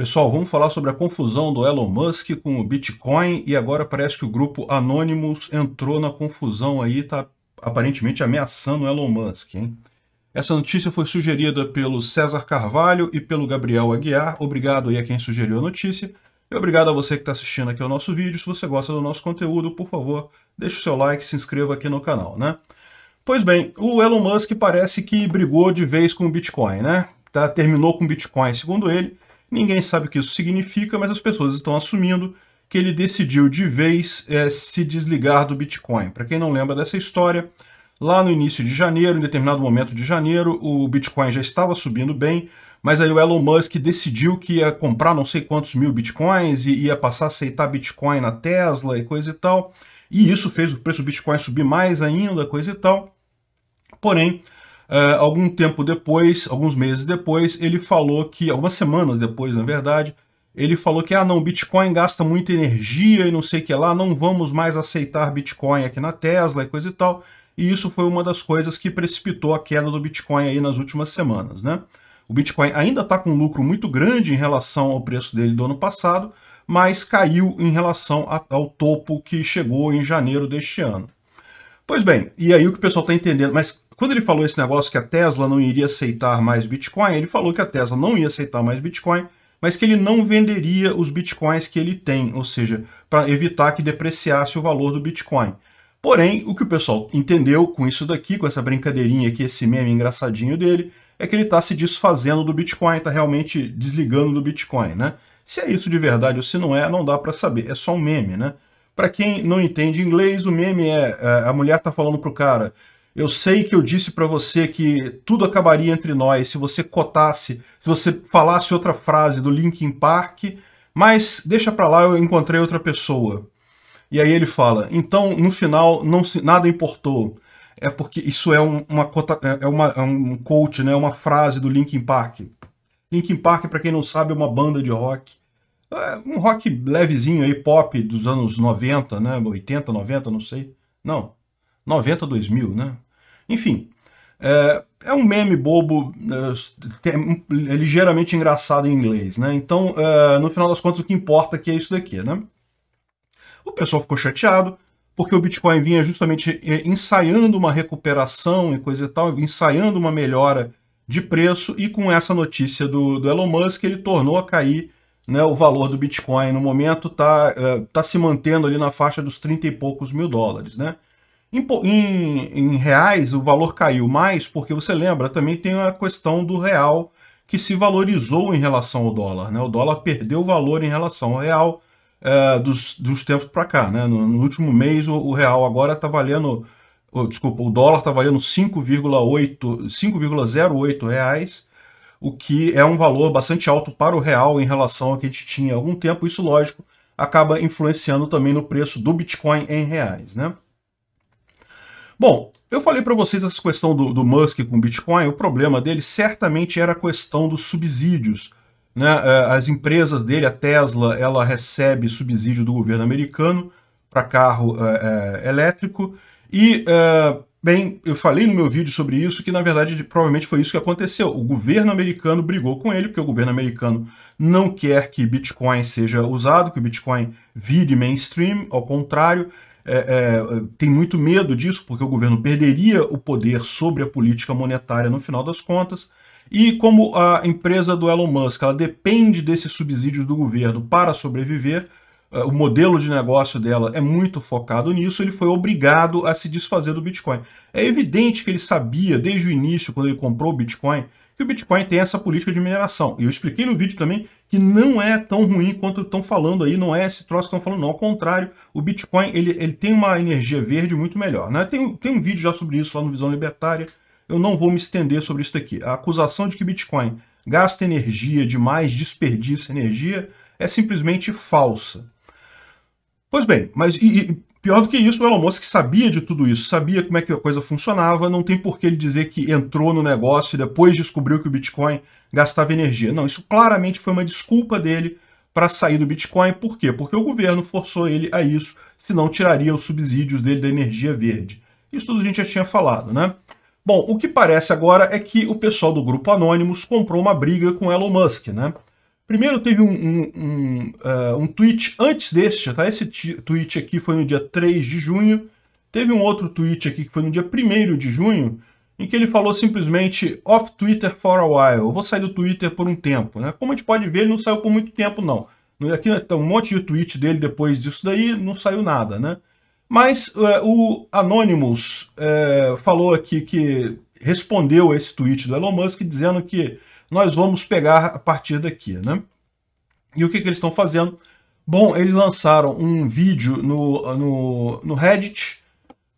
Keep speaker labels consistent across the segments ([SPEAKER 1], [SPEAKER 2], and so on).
[SPEAKER 1] Pessoal, vamos falar sobre a confusão do Elon Musk com o Bitcoin e agora parece que o grupo Anonymous entrou na confusão aí, tá aparentemente ameaçando o Elon Musk, hein? Essa notícia foi sugerida pelo César Carvalho e pelo Gabriel Aguiar. Obrigado aí a quem sugeriu a notícia. E obrigado a você que está assistindo aqui ao nosso vídeo. Se você gosta do nosso conteúdo, por favor, deixe o seu like e se inscreva aqui no canal, né? Pois bem, o Elon Musk parece que brigou de vez com o Bitcoin, né? Tá, terminou com o Bitcoin, segundo ele Ninguém sabe o que isso significa, mas as pessoas estão assumindo que ele decidiu de vez é, se desligar do Bitcoin. Para quem não lembra dessa história, lá no início de janeiro, em determinado momento de janeiro, o Bitcoin já estava subindo bem, mas aí o Elon Musk decidiu que ia comprar não sei quantos mil Bitcoins e ia passar a aceitar Bitcoin na Tesla e coisa e tal. E isso fez o preço do Bitcoin subir mais ainda, coisa e tal. Porém, Uh, algum tempo depois, alguns meses depois, ele falou que, algumas semanas depois, na verdade, ele falou que, ah, não, Bitcoin gasta muita energia e não sei o que lá, não vamos mais aceitar Bitcoin aqui na Tesla e coisa e tal. E isso foi uma das coisas que precipitou a queda do Bitcoin aí nas últimas semanas, né? O Bitcoin ainda está com um lucro muito grande em relação ao preço dele do ano passado, mas caiu em relação ao topo que chegou em janeiro deste ano. Pois bem, e aí o que o pessoal está entendendo, mas quando ele falou esse negócio que a Tesla não iria aceitar mais Bitcoin, ele falou que a Tesla não ia aceitar mais Bitcoin, mas que ele não venderia os Bitcoins que ele tem, ou seja, para evitar que depreciasse o valor do Bitcoin. Porém, o que o pessoal entendeu com isso daqui, com essa brincadeirinha aqui, esse meme engraçadinho dele, é que ele está se desfazendo do Bitcoin, está realmente desligando do Bitcoin, né? Se é isso de verdade ou se não é, não dá para saber, é só um meme, né? Para quem não entende inglês, o meme é, é a mulher está falando pro cara, eu sei que eu disse para você que tudo acabaria entre nós se você cotasse, se você falasse outra frase do Linkin Park, mas deixa para lá, eu encontrei outra pessoa. E aí ele fala: "Então, no final não se, nada importou". É porque isso é, um, uma, é, é, uma, é um coach, né? Uma frase do Linkin Park. Linkin Park, para quem não sabe, é uma banda de rock. É um rock levezinho aí, pop dos anos 90, né? 80, 90, não sei. Não, 92 mil né? Enfim, é, é um meme bobo, é, é ligeiramente engraçado em inglês, né? Então, é, no final das contas, o que importa aqui é isso daqui, né? O pessoal ficou chateado, porque o Bitcoin vinha justamente é, ensaiando uma recuperação e coisa e tal, ensaiando uma melhora de preço, e com essa notícia do, do Elon Musk, ele tornou a cair né, o valor do Bitcoin no momento está uh, é, tá se mantendo ali na faixa dos 30 e poucos mil dólares. Né? Em, em, em, reais, o valor caiu mais, porque você lembra, também tem a questão do real que se valorizou em relação ao dólar. Né? O dólar perdeu valor em relação ao real é, dos, dos tempos para cá. Né? No, no, último mês, o, o real agora está valendo. Oh, desculpa, o dólar está valendo 5,08 reais, o que é um valor bastante alto para o real em relação ao que a gente tinha há algum tempo. Isso, lógico, acaba influenciando também no preço do Bitcoin em reais. Né? Bom, eu falei para vocês essa questão do, do, Musk com Bitcoin, o problema dele certamente era a questão dos subsídios. Né? É, as empresas dele, a Tesla, ela recebe subsídio do governo americano para carro é, é, elétrico e é, Bem, eu falei no meu vídeo sobre isso que, na verdade, provavelmente foi isso que aconteceu. O governo americano brigou com ele, porque o governo americano não quer que Bitcoin seja usado, que o Bitcoin vire mainstream, ao contrário, é, é, tem muito medo disso, porque o governo perderia o poder sobre a política monetária no final das contas. E como a empresa do Elon Musk ela depende desses subsídios do governo para sobreviver, é, o modelo de negócio dela é muito focado nisso, ele foi obrigado a se desfazer do Bitcoin. É evidente que ele sabia desde o início, quando ele comprou o Bitcoin, que o Bitcoin tem essa política de mineração. E eu expliquei no vídeo também que não é tão ruim quanto estão falando aí, não é esse troço que estão falando, não. Ao contrário, o Bitcoin ele, ele tem uma energia verde muito melhor. Né? Tem, tem um vídeo já sobre isso lá no Visão Libertária, eu não vou me estender sobre isso aqui. A acusação de que Bitcoin gasta energia demais, desperdiça energia, é simplesmente falsa. Pois bem, mas e, e, pior do que isso, o Elon Musk sabia de tudo isso, sabia como é que a coisa funcionava, não tem por que ele dizer que entrou no negócio e depois descobriu que o Bitcoin gastava energia. Não, isso claramente foi uma desculpa dele para sair do Bitcoin. Por quê? Porque o governo forçou ele a isso, senão tiraria os subsídios dele da energia verde. Isso tudo a gente já tinha falado, né? Bom, o que parece agora é que o pessoal do grupo Anonymous comprou uma briga com Elon Musk, né? Primeiro teve um, um, um, uh, um tweet antes deste, tá? Esse tweet aqui foi no dia 3 de junho. Teve um outro tweet aqui que foi no dia 1 de junho, em que ele falou simplesmente off Twitter for a while. Eu vou sair do Twitter por um tempo, né? Como a gente pode ver, ele não saiu por muito tempo, não. Aqui tem um monte de tweet dele depois disso daí, não saiu nada, né? Mas uh, o Anonymous uh, falou aqui que respondeu a esse tweet do Elon Musk dizendo que nós vamos pegar a partir daqui, né? E o que, que eles estão fazendo? Bom, eles lançaram um vídeo no, no, no Reddit,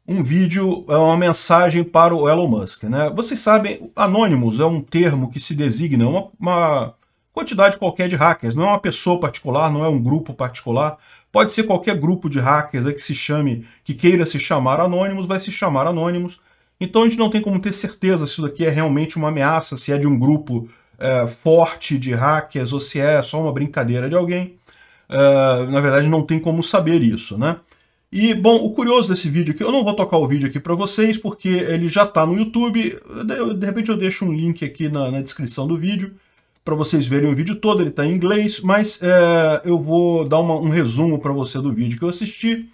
[SPEAKER 1] um vídeo, é uma mensagem para o Elon Musk, né? Vocês sabem, anônimos é um termo que se designa uma, uma quantidade qualquer de hackers, não é uma pessoa particular, não é um grupo particular, Pode ser qualquer grupo de hackers é que se chame, que queira se chamar anônimos, vai se chamar anônimos. Então a gente não tem como ter certeza se isso daqui é realmente uma ameaça, se é de um grupo é, forte de hackers ou se é só uma brincadeira de alguém. É, na verdade, não tem como saber isso, né? E, bom, o curioso desse vídeo aqui, eu não vou tocar o vídeo aqui para vocês, porque ele já está no YouTube. Eu, de repente eu deixo um link aqui na, na descrição do vídeo, para vocês verem o vídeo todo, ele está em inglês, mas é, eu vou dar uma, um resumo para você do vídeo que eu assisti.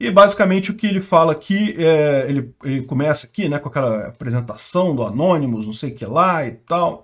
[SPEAKER 1] E basicamente o que ele fala aqui, é, ele, ele começa aqui né, com aquela apresentação do Anonymous, não sei o que lá e tal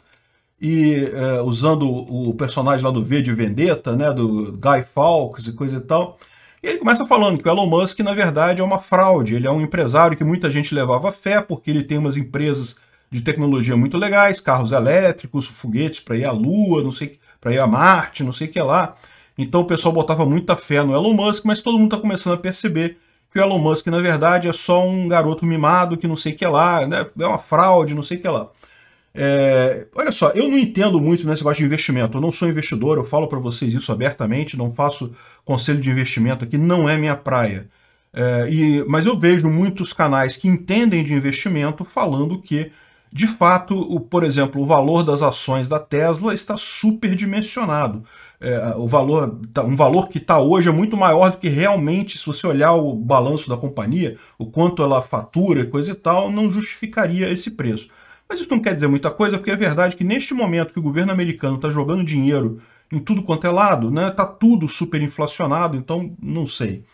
[SPEAKER 1] e é, usando o personagem lá do V de Vendetta, né, do Guy Fawkes e coisa e tal. E ele começa falando que o Elon Musk, na verdade, é uma fraude. Ele é um empresário que muita gente levava fé, porque ele tem umas empresas de tecnologia muito legais, carros elétricos, foguetes para ir à Lua, não sei para ir a Marte, não sei o que lá. Então o pessoal botava muita fé no Elon Musk, mas todo mundo está começando a perceber que o Elon Musk, na verdade, é só um garoto mimado que não sei o que lá, né? é uma fraude, não sei o que lá. É, olha só, eu não entendo muito nesse negócio de investimento. Eu não sou investidor, eu falo para vocês isso abertamente, não faço conselho de investimento aqui, não é minha praia. É, e, mas eu vejo muitos canais que entendem de investimento falando que, de fato, o, por exemplo, o valor das ações da Tesla está superdimensionado. É, o valor, tá, um valor que está hoje é muito maior do que realmente, se você olhar o balanço da companhia, o quanto ela fatura, coisa e tal, não justificaria esse preço. Mas isso não quer dizer muita coisa, porque é verdade que neste momento que o governo americano está jogando dinheiro em tudo quanto é lado, né? Tá tudo super inflacionado, então não sei.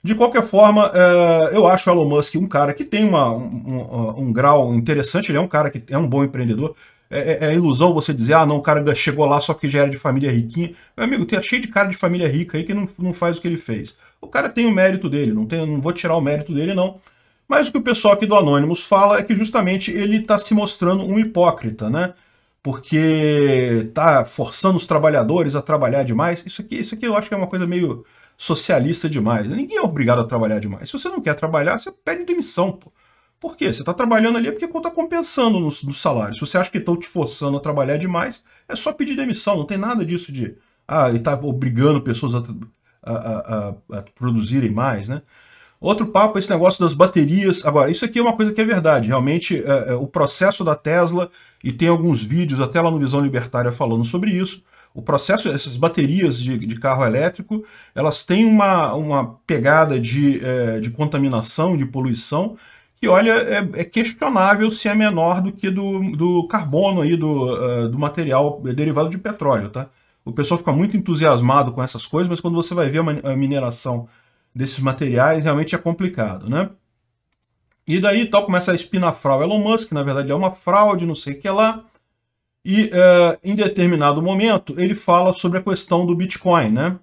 [SPEAKER 1] De qualquer forma, é, eu acho o Elon Musk um cara que tem uma, um, um, um, grau interessante, ele é um cara que é um bom empreendedor. É, é, é, ilusão você dizer, ah, não, o cara chegou lá só porque já era de família riquinha. Meu amigo, tem é cheio de cara de família rica aí que não, não faz o que ele fez. O cara tem o mérito dele, não, tem, não vou tirar o mérito dele, não mas o que o pessoal aqui do Anonymous fala é que justamente ele está se mostrando um hipócrita, né? Porque está forçando os trabalhadores a trabalhar demais. Isso aqui, isso aqui eu acho que é uma coisa meio socialista demais. Né? Ninguém é obrigado a trabalhar demais. Se você não quer trabalhar, você pede demissão. Pô. Por quê? Você está trabalhando ali é porque está compensando no, no, salário. Se você acha que estão te forçando a trabalhar demais, é só pedir demissão. Não tem nada disso de ah, ele está obrigando pessoas a, a, a, a produzirem mais, né? Outro papo é esse negócio das baterias. Agora, isso aqui é uma coisa que é verdade. Realmente, é, é, o processo da Tesla, e tem alguns vídeos até lá no Visão Libertária falando sobre isso, o processo, essas baterias de, de carro elétrico, elas têm uma, uma pegada de, é, de contaminação, de poluição, que, olha, é, é questionável se é menor do que do, do carbono aí, do, uh, do material derivado de petróleo, tá? O pessoal fica muito entusiasmado com essas coisas, mas quando você vai ver a mineração desses materiais realmente é complicado, né? E daí tal começa a espinafral Elon Musk, na verdade é uma fraude, não sei o que lá. E é, em determinado momento ele fala sobre a questão do Bitcoin, né?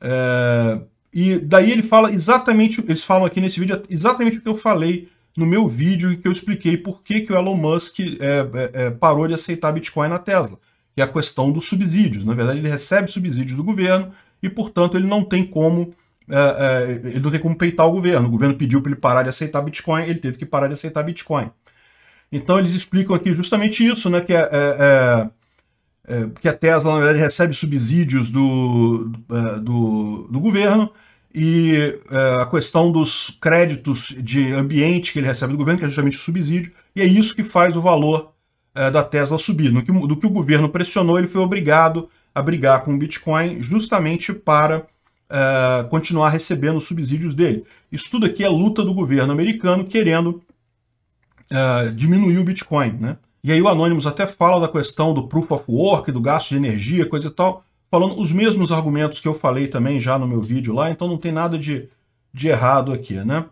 [SPEAKER 1] É, e daí ele fala exatamente, eles falam aqui nesse vídeo exatamente o que eu falei no meu vídeo que eu expliquei por que, que o Elon Musk é, parou de aceitar Bitcoin na Tesla, que é a questão dos subsídios. Na verdade, ele recebe subsídios do governo e, portanto, ele não tem como é, é, ele não tem como peitar o governo. O governo pediu para ele parar de aceitar Bitcoin, ele teve que parar de aceitar Bitcoin. Então eles explicam aqui justamente isso, né? Que, é, é, é, é que a Tesla, na verdade, recebe subsídios do, do, do governo e a questão dos créditos de ambiente que ele recebe do governo, que é justamente o subsídio, e é isso que faz o valor da Tesla subir. No que, do que o governo pressionou, ele foi obrigado a brigar com o Bitcoin justamente para uh, continuar recebendo subsídios dele. Isso tudo aqui é luta do governo americano querendo uh, diminuir o Bitcoin. Né? E aí o Anonymous até fala da questão do Proof of Work, do gasto de energia, coisa e tal, falando os mesmos argumentos que eu falei também já no meu vídeo lá, então não tem nada de, de errado aqui, né?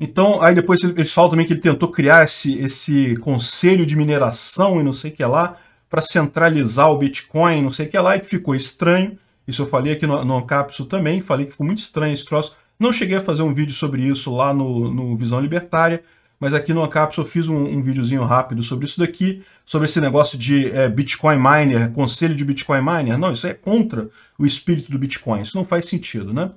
[SPEAKER 1] Então, aí depois ele fala também que ele tentou criar esse, esse conselho de mineração e não sei o que lá, para centralizar o Bitcoin, não sei o que lá, e que ficou estranho. Isso eu falei aqui no, no também, falei que ficou muito estranho esse troço. Não cheguei a fazer um vídeo sobre isso lá no, no Visão Libertária, mas aqui no Ancapso eu fiz um, um videozinho rápido sobre isso daqui, sobre esse negócio de é, Bitcoin Miner, conselho de Bitcoin Miner. Não, isso é contra o espírito do Bitcoin, isso não faz sentido, né?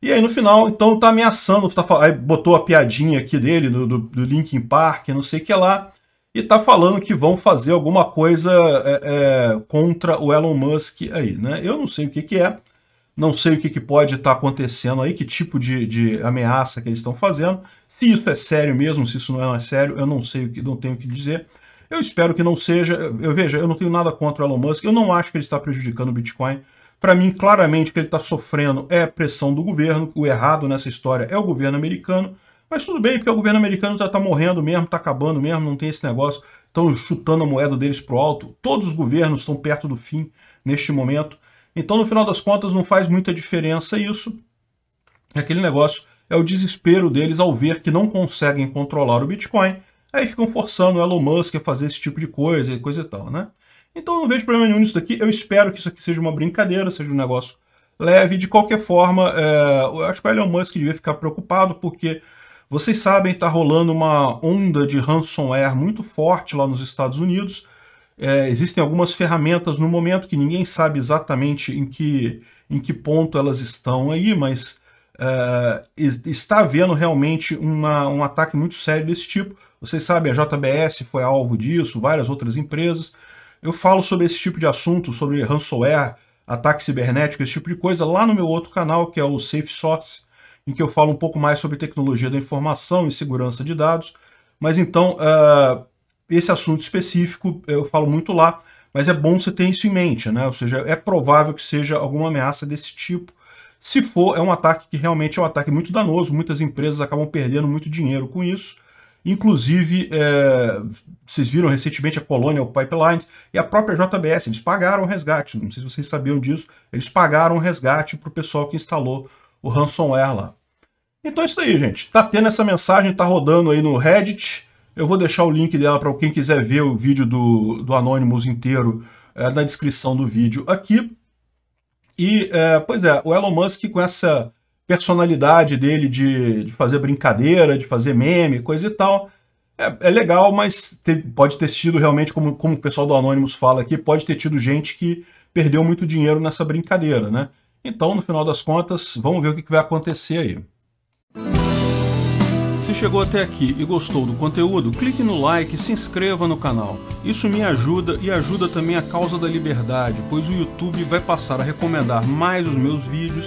[SPEAKER 1] E aí no final, então tá ameaçando, tá, aí botou a piadinha aqui dele, do, do, do Linkin Park, não sei o que lá e está falando que vão fazer alguma coisa é, é, contra o Elon Musk aí, né? Eu não sei o que, que é, não sei o que, que pode estar tá acontecendo aí, que tipo de, de ameaça que eles estão fazendo. Se isso é sério mesmo, se isso não é sério, eu não sei o que, não tenho o que dizer. Eu espero que não seja. Eu veja, eu não tenho nada contra o Elon Musk, eu não acho que ele está prejudicando o Bitcoin. Para mim, claramente, o que ele está sofrendo é pressão do governo. O errado nessa história é o governo americano. Mas tudo bem, porque o governo americano está tá morrendo mesmo, está acabando mesmo, não tem esse negócio. Estão chutando a moeda deles para o alto. Todos os governos estão perto do fim neste momento. Então, no final das contas, não faz muita diferença isso. É aquele negócio é o desespero deles ao ver que não conseguem controlar o Bitcoin. Aí ficam forçando o Elon Musk a fazer esse tipo de coisa e coisa e tal, né? Então, não vejo problema nenhum nisso daqui. Eu espero que isso aqui seja uma brincadeira, seja um negócio leve. De qualquer forma, é... eu acho que o Elon Musk devia ficar preocupado, porque vocês sabem, está rolando uma onda de ransomware muito forte lá nos Estados Unidos. É, existem algumas ferramentas no momento que ninguém sabe exatamente em que, em que ponto elas estão aí, mas é, está havendo realmente uma, um ataque muito sério desse tipo. Vocês sabem, a JBS foi alvo disso, várias outras empresas. Eu falo sobre esse tipo de assunto, sobre ransomware, ataque cibernético, esse tipo de coisa, lá no meu outro canal, que é o Safe Source em que eu falo um pouco mais sobre tecnologia da informação e segurança de dados. Mas então, uh, esse assunto específico eu falo muito lá, mas é bom você ter isso em mente, né? Ou seja, é provável que seja alguma ameaça desse tipo. Se for, é um ataque que realmente é um ataque muito danoso, muitas empresas acabam perdendo muito dinheiro com isso. Inclusive, é, vocês viram recentemente a Colonial Pipelines e a própria JBS, eles pagaram o resgate, não sei se vocês sabiam disso, eles pagaram o resgate para o pessoal que instalou o ransomware lá. Então é isso aí, gente. Tá tendo essa mensagem, tá rodando aí no Reddit. Eu vou deixar o link dela para quem quiser ver o vídeo do, do Anonymous inteiro é, na descrição do vídeo aqui. E, é, pois é, o Elon Musk com essa personalidade dele de, de fazer brincadeira, de fazer meme, coisa e tal, é, é legal, mas te, pode ter sido realmente, como, como o pessoal do Anonymous fala aqui, pode ter tido gente que perdeu muito dinheiro nessa brincadeira, né? Então, no final das contas, vamos ver o que vai acontecer aí. Se chegou até aqui e gostou do conteúdo, clique no like e se inscreva no canal. Isso me ajuda e ajuda também a causa da liberdade, pois o YouTube vai passar a recomendar mais os meus vídeos